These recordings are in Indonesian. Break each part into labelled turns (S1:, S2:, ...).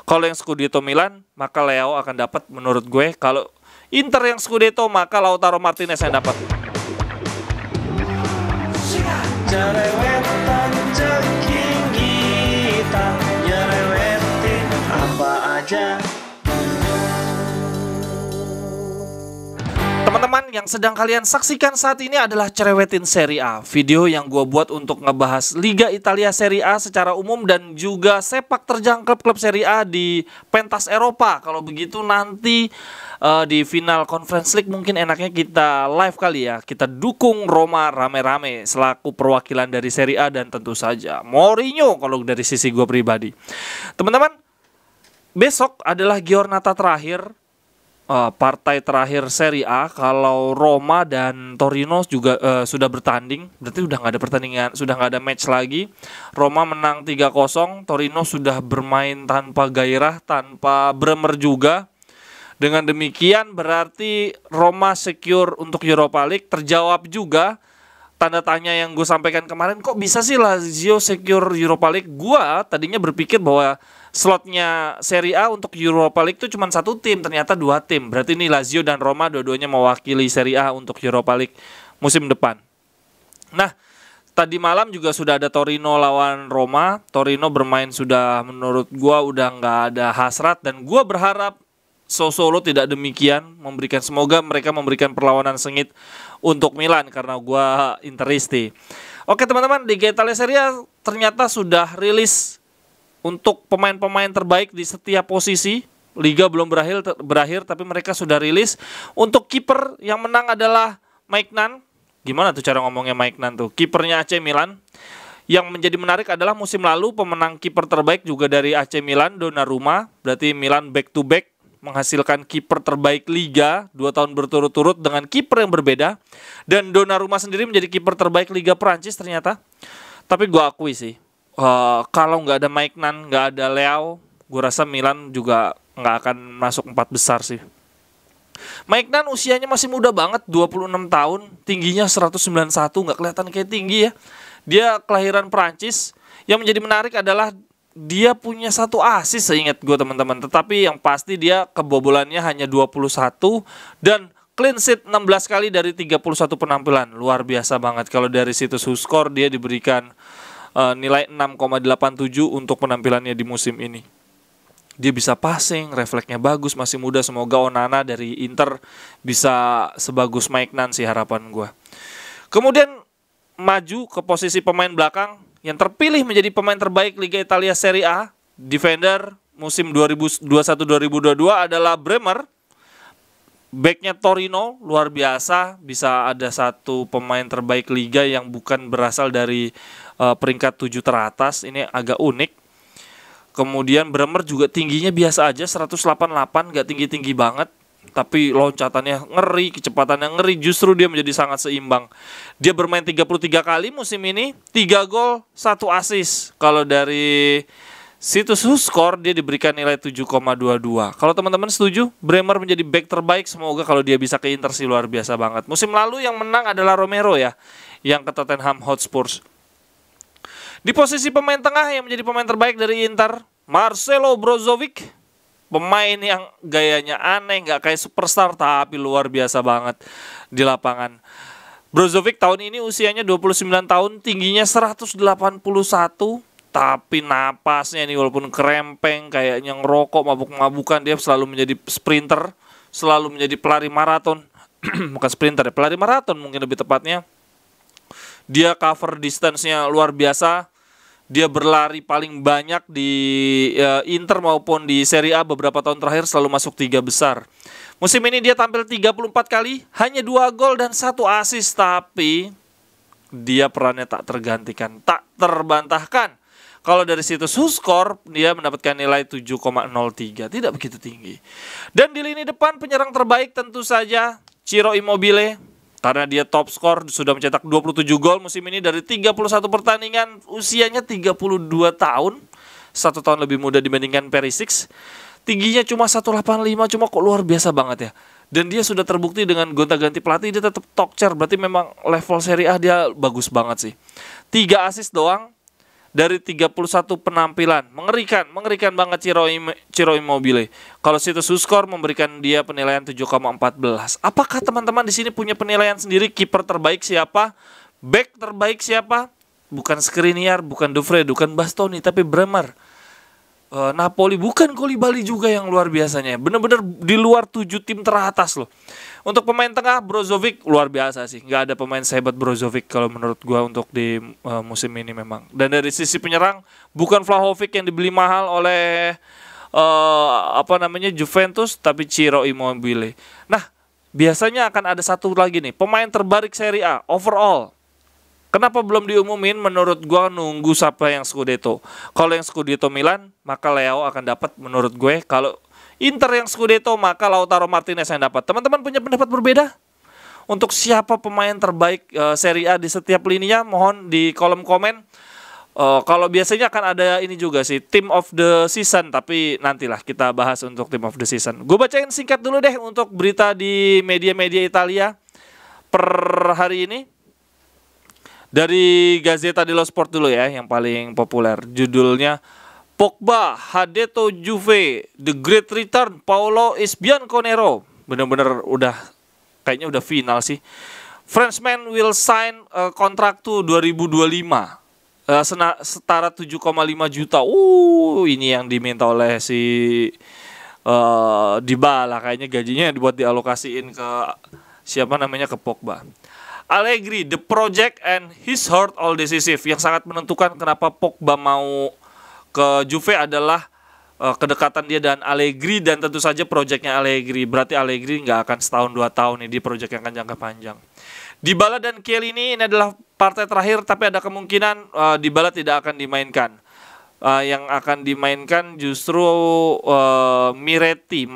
S1: Kalau yang Scudetto Milan, maka Leo akan dapat menurut gue. Kalau Inter yang Scudetto, maka Lautaro Martinez yang dapat. Teman-teman, yang sedang kalian saksikan saat ini adalah Cerewetin Serie A. Video yang gue buat untuk ngebahas Liga Italia Serie A secara umum dan juga sepak terjang klub-klub Serie A di pentas Eropa. Kalau begitu nanti uh, di final Conference League mungkin enaknya kita live kali ya. Kita dukung Roma rame-rame selaku perwakilan dari Serie A dan tentu saja Mourinho kalau dari sisi gue pribadi. Teman-teman, besok adalah Giornata terakhir uh, partai terakhir Serie A kalau Roma dan Torino juga uh, sudah bertanding berarti sudah nggak ada pertandingan sudah nggak ada match lagi Roma menang 3-0 Torino sudah bermain tanpa gairah tanpa Bremer juga dengan demikian berarti Roma secure untuk Europa League terjawab juga tanda tanya yang gue sampaikan kemarin kok bisa sih Lazio secure Europa League gue tadinya berpikir bahwa slotnya Serie A untuk Europa League itu cuma satu tim ternyata dua tim berarti ini Lazio dan Roma dua-duanya mewakili Serie A untuk Europa League musim depan nah tadi malam juga sudah ada Torino lawan Roma. Torino bermain sudah menurut gua udah nggak ada hasrat dan gua berharap Sosolo tidak demikian memberikan semoga mereka memberikan perlawanan sengit untuk Milan karena gue Interisti. Oke teman-teman di Italia Serie A ternyata sudah rilis untuk pemain-pemain terbaik di setiap posisi. Liga belum berakhir berakhir tapi mereka sudah rilis. Untuk kiper yang menang adalah Mike Nan. Gimana tuh cara ngomongnya Mike Nan tuh? Kipernya AC Milan. Yang menjadi menarik adalah musim lalu pemenang kiper terbaik juga dari AC Milan Donnarumma. Berarti Milan back to back menghasilkan kiper terbaik liga dua tahun berturut-turut dengan kiper yang berbeda dan Donnarumma sendiri menjadi kiper terbaik liga Prancis ternyata. Tapi gue akui sih uh, kalau nggak ada Mike Nan, nggak ada Leo, gue rasa Milan juga nggak akan masuk empat besar sih. Mike Nan usianya masih muda banget, 26 tahun, tingginya 191, nggak kelihatan kayak tinggi ya. Dia kelahiran Prancis. Yang menjadi menarik adalah dia punya satu asis seingat gue teman-teman. Tetapi yang pasti dia kebobolannya hanya 21 dan clean sheet 16 kali dari 31 penampilan. Luar biasa banget kalau dari situs WhoScore dia diberikan uh, nilai 6,87 untuk penampilannya di musim ini. Dia bisa passing, refleksnya bagus, masih muda. Semoga Onana dari Inter bisa sebagus Maiknan sih harapan gue. Kemudian maju ke posisi pemain belakang yang terpilih menjadi pemain terbaik Liga Italia Serie A, defender musim 2021-2022 adalah Bremer. Backnya Torino luar biasa, bisa ada satu pemain terbaik liga yang bukan berasal dari uh, peringkat 7 teratas. Ini agak unik. Kemudian Bremer juga tingginya biasa aja 188, nggak tinggi-tinggi banget tapi loncatannya ngeri, kecepatannya ngeri, justru dia menjadi sangat seimbang. Dia bermain 33 kali musim ini, 3 gol, 1 assist. Kalau dari situs skor dia diberikan nilai 7,22. Kalau teman-teman setuju, Bremer menjadi back terbaik, semoga kalau dia bisa ke Inter sih luar biasa banget. Musim lalu yang menang adalah Romero ya, yang ke Tottenham Hotspur. Di posisi pemain tengah yang menjadi pemain terbaik dari Inter, Marcelo Brozovic pemain yang gayanya aneh, nggak kayak superstar tapi luar biasa banget di lapangan. Brozovic tahun ini usianya 29 tahun, tingginya 181, tapi napasnya ini walaupun kerempeng kayaknya ngerokok mabuk-mabukan dia selalu menjadi sprinter, selalu menjadi pelari maraton. Bukan sprinter ya, pelari maraton mungkin lebih tepatnya. Dia cover distance-nya luar biasa, dia berlari paling banyak di uh, Inter maupun di Serie A beberapa tahun terakhir selalu masuk tiga besar. Musim ini dia tampil 34 kali, hanya dua gol dan satu assist tapi dia perannya tak tergantikan, tak terbantahkan. Kalau dari situs Huskor, dia mendapatkan nilai 7,03, tidak begitu tinggi. Dan di lini depan penyerang terbaik tentu saja Ciro Immobile karena dia top skor sudah mencetak 27 gol musim ini dari 31 pertandingan, usianya 32 tahun, satu tahun lebih muda dibandingkan Perisic. Tingginya cuma 185, cuma kok luar biasa banget ya dan dia sudah terbukti dengan gonta-ganti pelatih dia tetap top chair berarti memang level Serie A dia bagus banget sih. Tiga assist doang dari 31 penampilan. Mengerikan, mengerikan banget Ciro, Ciro Immobile. Kalau situs Huskor memberikan dia penilaian 7,14. Apakah teman-teman di sini punya penilaian sendiri kiper terbaik siapa? Back terbaik siapa? Bukan Skriniar, bukan Dufre, bukan Bastoni, tapi Bremer. Eh, Napoli bukan Bali juga yang luar biasanya. Bener-bener di luar tujuh tim teratas loh. Untuk pemain tengah Brozovic luar biasa sih. Gak ada pemain sehebat Brozovic kalau menurut gua untuk di uh, musim ini memang. Dan dari sisi penyerang bukan Vlahovic yang dibeli mahal oleh uh, apa namanya Juventus tapi Ciro Immobile. Nah, biasanya akan ada satu lagi nih, pemain terbaik Serie A overall Kenapa belum diumumin? Menurut gue nunggu siapa yang Scudetto. Kalau yang Scudetto Milan, maka Leo akan dapat menurut gue. Kalau Inter yang Scudetto, maka Lautaro Martinez yang dapat. Teman-teman punya pendapat berbeda? Untuk siapa pemain terbaik e, Serie A di setiap lininya? Mohon di kolom komen. E, kalau biasanya akan ada ini juga sih, Team of the Season. Tapi nantilah kita bahas untuk Team of the Season. Gue bacain singkat dulu deh untuk berita di media-media Italia per hari ini. Dari Gazeta dello Sport dulu ya, yang paling populer. Judulnya Pogba, Hadeto Juve, The Great Return, Paolo Isbian Conero. Bener-bener udah kayaknya udah final sih. Frenchman will sign uh, kontrak tuh 2025. Uh, setara 7,5 juta. Uh, ini yang diminta oleh si uh, Dybala kayaknya gajinya dibuat dialokasiin ke siapa namanya ke Pogba. Allegri, The Project and his heart all decisive yang sangat menentukan kenapa Pogba mau ke Juve adalah uh, kedekatan dia dan Allegri dan tentu saja projectnya Allegri. Berarti Allegri nggak akan setahun dua tahun nih di project yang akan jangka panjang. Di Dybala dan Kiel ini ini adalah partai terakhir tapi ada kemungkinan uh, Dybala tidak akan dimainkan. Uh, yang akan dimainkan justru uh, Miretti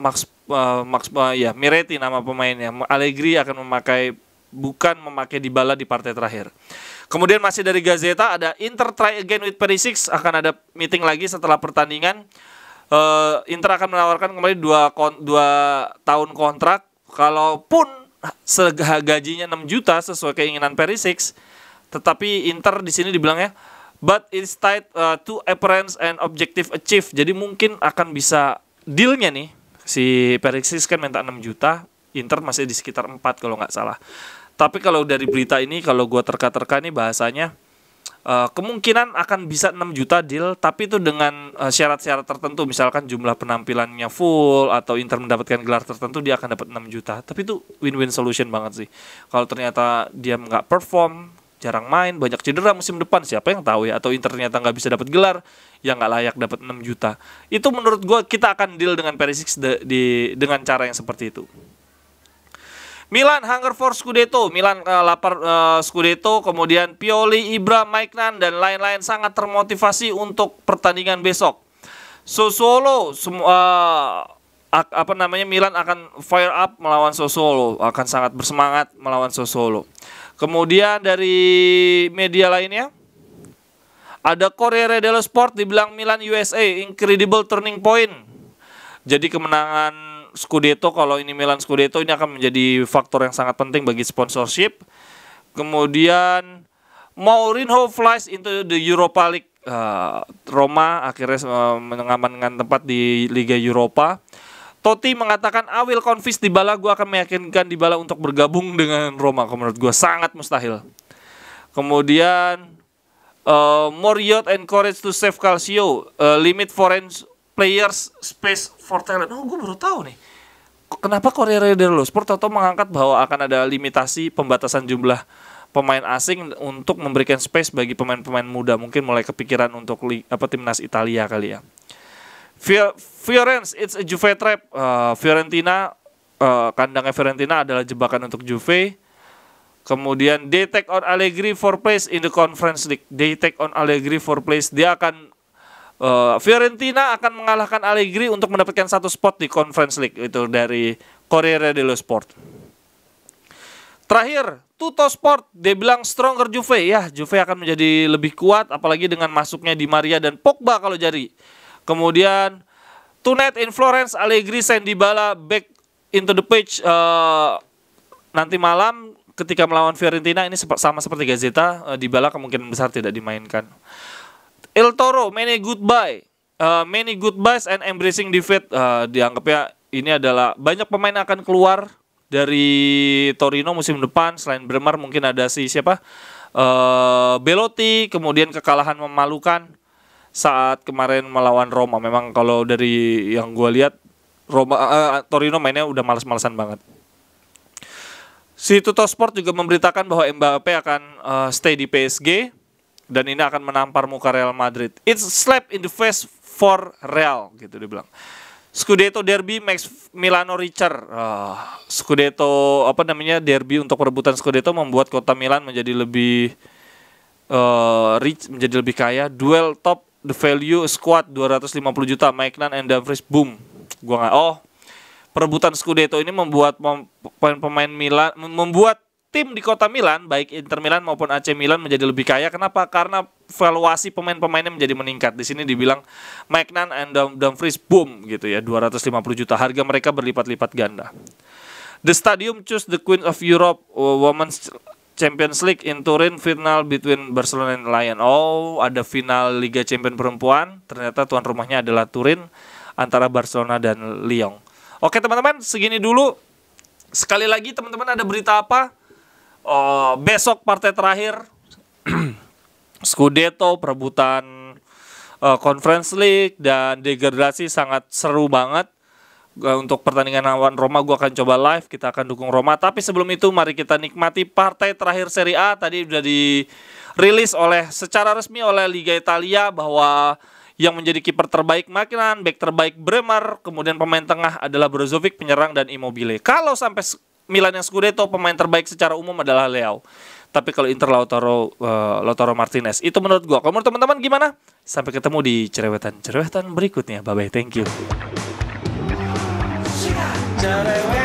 S1: Max uh, Max uh, ya Miretti nama pemainnya. Allegri akan memakai bukan memakai Dybala di partai terakhir. Kemudian masih dari Gazeta ada Inter try again with Perisic akan ada meeting lagi setelah pertandingan. Uh, Inter akan menawarkan kembali dua kon tahun kontrak kalaupun gajinya 6 juta sesuai keinginan Perisic tetapi Inter di sini dibilangnya but it's tied uh, to appearance and objective achieve. Jadi mungkin akan bisa dealnya nih si Perisic kan minta 6 juta, Inter masih di sekitar 4 kalau nggak salah. Tapi kalau dari berita ini kalau gua terka-terka nih bahasanya uh, kemungkinan akan bisa 6 juta deal tapi itu dengan eh, syarat-syarat uh, tertentu misalkan jumlah penampilannya full atau Inter mendapatkan gelar tertentu dia akan dapat 6 juta tapi itu win-win solution banget sih kalau ternyata dia nggak perform jarang main banyak cedera musim depan siapa yang tahu ya atau Inter ternyata nggak bisa dapat gelar ya nggak layak dapat 6 juta itu menurut gue kita akan deal dengan Perisic de, di dengan cara yang seperti itu Milan hunger for Scudetto, Milan uh, lapar uh, Scudetto, kemudian Pioli, Ibra, Maiknan dan lain-lain sangat termotivasi untuk pertandingan besok. Sosolo semua uh, eh, apa namanya Milan akan fire up melawan Sosolo, akan sangat bersemangat melawan Sosolo. Kemudian dari media lainnya ada Corriere dello Sport dibilang Milan USA incredible turning point. Jadi kemenangan Scudetto kalau ini Milan Scudetto ini akan menjadi faktor yang sangat penting bagi sponsorship. Kemudian Mourinho flies into the Europa League. Uh, Roma akhirnya uh, eh, mengamankan tempat di Liga Eropa. Totti mengatakan I will convince bala gue akan meyakinkan di bala untuk bergabung dengan Roma. Kalau menurut gue sangat mustahil. Kemudian uh, eh, Moriot encourage to save Calcio. Uh, limit foreign players space for talent. Oh, gue baru tahu nih. Kenapa Korea Raider loh? Sport atau mengangkat bahwa akan ada limitasi pembatasan jumlah pemain asing untuk memberikan space bagi pemain-pemain muda mungkin mulai kepikiran untuk li, apa timnas Italia kali ya. Fiorentina it's a Juve trap. Uh, Fiorentina, uh, kandangnya Fiorentina adalah jebakan untuk Juve. Kemudian they take on Allegri for place in the Conference League. They take on Allegri for place. Dia akan Eh, Fiorentina akan mengalahkan Allegri untuk mendapatkan satu spot di Conference League itu dari Corriere dello Sport. Terakhir, Tuto Sport dia bilang stronger Juve ya, Juve akan menjadi lebih kuat apalagi dengan masuknya Di Maria dan Pogba kalau jadi. Kemudian tonight in Florence Allegri send bala back into the pitch uh, nanti malam ketika melawan Fiorentina ini sama seperti Gazeta uh, Dybala kemungkinan besar tidak dimainkan. El Toro, many goodbye. Uh, many goodbyes and embracing defeat. Uh, eh, dianggapnya ini adalah banyak pemain akan keluar dari Torino musim depan. Selain Bremer mungkin ada si siapa? Uh, Belotti, kemudian kekalahan memalukan saat kemarin melawan Roma. Memang kalau dari yang gue lihat Roma uh, Torino mainnya udah males-malesan banget. Si Tuto Sport juga memberitakan bahwa Mbappe akan uh, stay di PSG dan ini akan menampar muka Real Madrid. It's slap in the face for Real gitu dia bilang. Scudetto derby Max Milano Richard. Uh, Scudetto apa namanya derby untuk perebutan Scudetto membuat kota Milan menjadi lebih uh, rich menjadi lebih kaya. Duel top the value squad 250 juta Maiknan and Dumfries boom. Gua nggak oh perebutan Scudetto ini membuat pemain-pemain Milan membuat tim di kota Milan, baik Inter Milan maupun AC Milan menjadi lebih kaya. Kenapa? Karena valuasi pemain-pemainnya menjadi meningkat. Di sini dibilang Magnan and Dumfries boom gitu ya, 250 juta. Harga mereka berlipat-lipat ganda. The Stadium choose the Queen of Europe uh, Women's Champions League in Turin final between Barcelona and Lyon. Oh, ada final Liga Champion perempuan. Ternyata tuan rumahnya adalah Turin antara Barcelona dan Lyon. Oke, teman-teman, segini dulu. Sekali lagi teman-teman ada berita apa? uh, besok partai terakhir Scudetto perebutan uh, Conference League dan degradasi sangat seru banget uh, untuk pertandingan lawan Roma gue akan coba live kita akan dukung Roma tapi sebelum itu mari kita nikmati partai terakhir Serie A tadi sudah dirilis oleh secara resmi oleh Liga Italia bahwa yang menjadi kiper terbaik Makinan, back terbaik Bremer, kemudian pemain tengah adalah Brozovic, penyerang dan Immobile. Kalau sampai Milan yang Scudetto pemain terbaik secara umum adalah Leo. Tapi kalau Inter Lautaro uh, Lautaro Martinez itu menurut gua. Kalau menurut teman-teman gimana? Sampai ketemu di cerewetan-cerewetan berikutnya. Bye bye. Thank you.